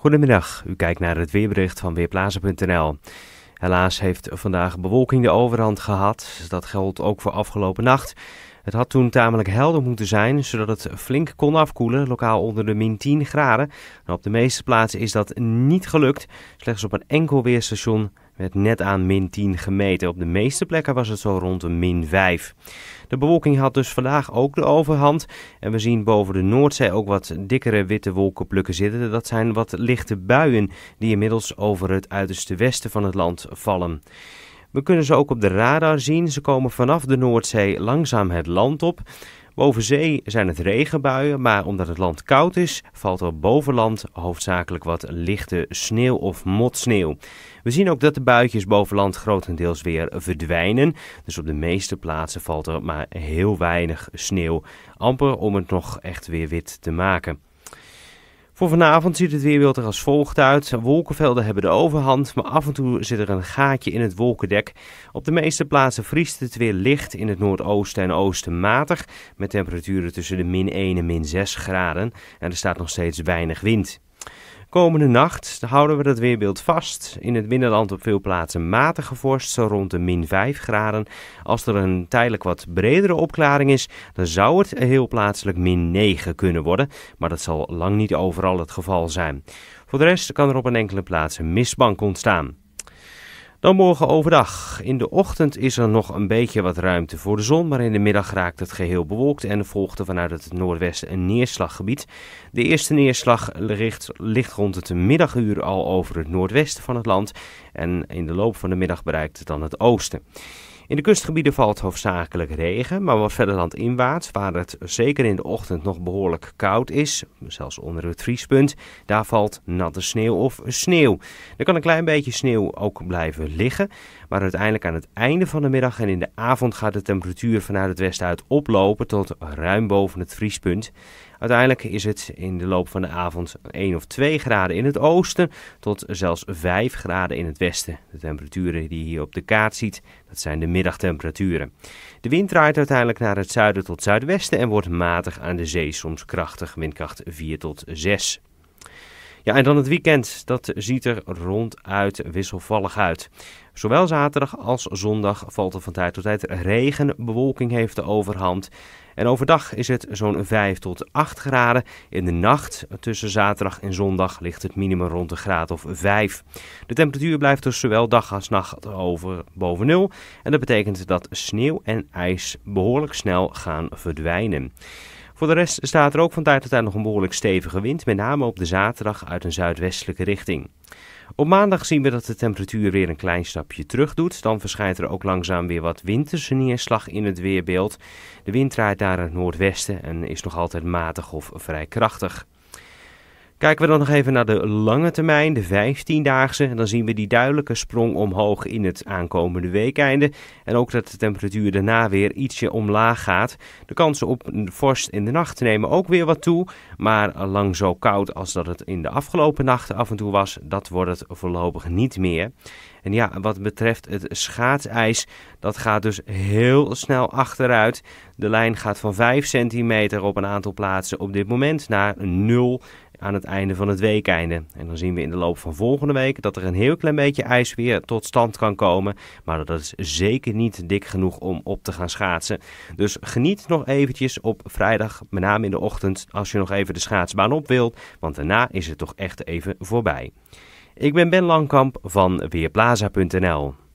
Goedemiddag, u kijkt naar het weerbericht van Weerplaza.nl. Helaas heeft vandaag bewolking de overhand gehad. Dat geldt ook voor afgelopen nacht. Het had toen tamelijk helder moeten zijn, zodat het flink kon afkoelen, lokaal onder de min 10 graden. Nou, op de meeste plaatsen is dat niet gelukt. Slechts op een enkel weerstation werd net aan min 10 gemeten. Op de meeste plekken was het zo rond de min 5. De bewolking had dus vandaag ook de overhand. En we zien boven de Noordzee ook wat dikkere witte wolkenplukken zitten. Dat zijn wat lichte buien die inmiddels over het uiterste westen van het land vallen. We kunnen ze ook op de radar zien. Ze komen vanaf de Noordzee langzaam het land op. Boven zee zijn het regenbuien, maar omdat het land koud is, valt er bovenland hoofdzakelijk wat lichte sneeuw of motsneeuw. We zien ook dat de buitjes bovenland grotendeels weer verdwijnen. Dus op de meeste plaatsen valt er maar heel weinig sneeuw. Amper om het nog echt weer wit te maken. Voor vanavond ziet het weerbeeld er als volgt uit. Wolkenvelden hebben de overhand, maar af en toe zit er een gaatje in het wolkendek. Op de meeste plaatsen vriest het weer licht in het noordoosten en oosten matig, met temperaturen tussen de min 1 en min 6 graden. En er staat nog steeds weinig wind. Komende nacht houden we dat weerbeeld vast. In het binnenland op veel plaatsen matige vorst, zo rond de min 5 graden. Als er een tijdelijk wat bredere opklaring is, dan zou het heel plaatselijk min 9 kunnen worden. Maar dat zal lang niet overal het geval zijn. Voor de rest kan er op een enkele plaatsen misbank mistbank ontstaan. Dan morgen overdag. In de ochtend is er nog een beetje wat ruimte voor de zon, maar in de middag raakt het geheel bewolkt en volgt er vanuit het noordwesten een neerslaggebied. De eerste neerslag ligt, ligt rond het middaguur al over het noordwesten van het land en in de loop van de middag bereikt het dan het oosten. In de kustgebieden valt hoofdzakelijk regen, maar wat verder landinwaarts, waar het zeker in de ochtend nog behoorlijk koud is, zelfs onder het vriespunt, daar valt natte sneeuw of sneeuw. Er kan een klein beetje sneeuw ook blijven liggen, maar uiteindelijk aan het einde van de middag en in de avond gaat de temperatuur vanuit het westen uit oplopen tot ruim boven het vriespunt. Uiteindelijk is het in de loop van de avond 1 of 2 graden in het oosten tot zelfs 5 graden in het westen. De temperaturen die je hier op de kaart ziet, dat zijn de middagtemperaturen. De wind draait uiteindelijk naar het zuiden tot zuidwesten en wordt matig aan de zee, soms krachtig, windkracht 4 tot 6. Ja, en dan het weekend. Dat ziet er ronduit wisselvallig uit. Zowel zaterdag als zondag valt er van tijd tot tijd regen. Bewolking heeft de overhand. En overdag is het zo'n 5 tot 8 graden. In de nacht tussen zaterdag en zondag ligt het minimum rond de graad of 5. De temperatuur blijft dus zowel dag als nacht over boven nul. En dat betekent dat sneeuw en ijs behoorlijk snel gaan verdwijnen. Voor de rest staat er ook van tijd tot tijd nog een behoorlijk stevige wind, met name op de zaterdag uit een zuidwestelijke richting. Op maandag zien we dat de temperatuur weer een klein stapje terug doet. Dan verschijnt er ook langzaam weer wat winterse neerslag in het weerbeeld. De wind draait naar het noordwesten en is nog altijd matig of vrij krachtig. Kijken we dan nog even naar de lange termijn, de 15-daagse, dan zien we die duidelijke sprong omhoog in het aankomende weekeinde. En ook dat de temperatuur daarna weer ietsje omlaag gaat. De kansen op vorst in de nacht nemen ook weer wat toe. Maar lang zo koud als dat het in de afgelopen nachten af en toe was, dat wordt het voorlopig niet meer. En ja, wat betreft het schaatsijs, dat gaat dus heel snel achteruit. De lijn gaat van 5 centimeter op een aantal plaatsen op dit moment naar 0 aan het einde van het weekeinde. En dan zien we in de loop van volgende week dat er een heel klein beetje ijs weer tot stand kan komen. Maar dat is zeker niet dik genoeg om op te gaan schaatsen. Dus geniet nog eventjes op vrijdag, met name in de ochtend, als je nog even de schaatsbaan op wilt. Want daarna is het toch echt even voorbij. Ik ben Ben Langkamp van Weerplaza.nl.